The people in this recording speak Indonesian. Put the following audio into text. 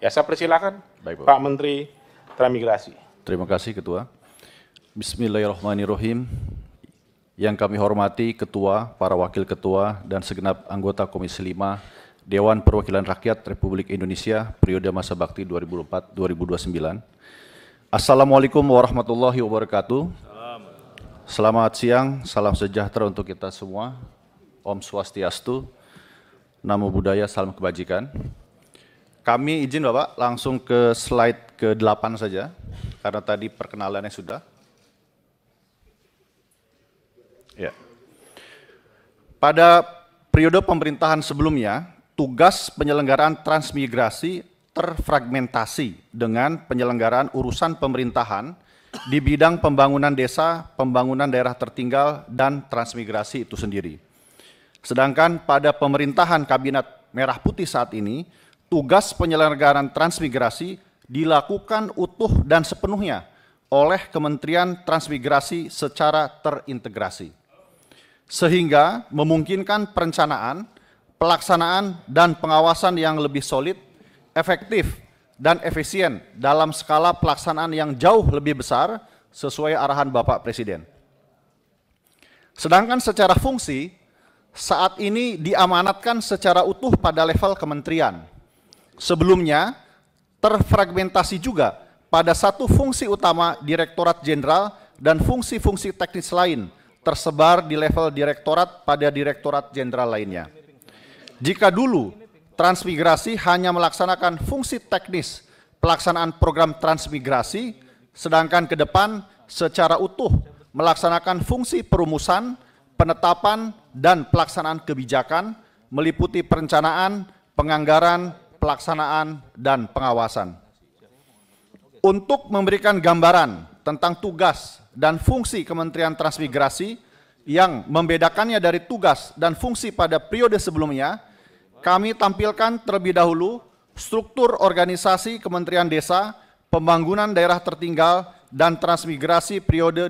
Ya saya persilakan Baik, Pak. Menteri Transmigrasi. Terima kasih Ketua. Bismillahirrahmanirrahim. Yang kami hormati Ketua, para Wakil Ketua, dan segenap anggota Komisi 5 Dewan Perwakilan Rakyat Republik Indonesia periode masa bakti 2004-2029. Assalamualaikum warahmatullahi wabarakatuh. Selamat siang, salam sejahtera untuk kita semua. Om Swastiastu, Namo Buddhaya, salam kebajikan. Kami izin Bapak langsung ke slide ke-8 saja, karena tadi perkenalannya sudah. Ya. Pada periode pemerintahan sebelumnya, tugas penyelenggaraan transmigrasi terfragmentasi dengan penyelenggaraan urusan pemerintahan di bidang pembangunan desa, pembangunan daerah tertinggal, dan transmigrasi itu sendiri. Sedangkan pada pemerintahan Kabinet Merah Putih saat ini, tugas penyelenggaraan transmigrasi dilakukan utuh dan sepenuhnya oleh Kementerian Transmigrasi secara terintegrasi, sehingga memungkinkan perencanaan, pelaksanaan, dan pengawasan yang lebih solid, efektif, dan efisien dalam skala pelaksanaan yang jauh lebih besar sesuai arahan Bapak Presiden. Sedangkan secara fungsi, saat ini diamanatkan secara utuh pada level kementerian – sebelumnya terfragmentasi juga pada satu fungsi utama Direktorat Jenderal dan fungsi-fungsi teknis lain tersebar di level direktorat pada direktorat jenderal lainnya. Jika dulu transmigrasi hanya melaksanakan fungsi teknis pelaksanaan program transmigrasi, sedangkan ke depan secara utuh melaksanakan fungsi perumusan, penetapan, dan pelaksanaan kebijakan meliputi perencanaan, penganggaran, pelaksanaan, dan pengawasan. Untuk memberikan gambaran tentang tugas dan fungsi Kementerian Transmigrasi yang membedakannya dari tugas dan fungsi pada periode sebelumnya, kami tampilkan terlebih dahulu struktur organisasi Kementerian Desa, pembangunan daerah tertinggal, dan transmigrasi periode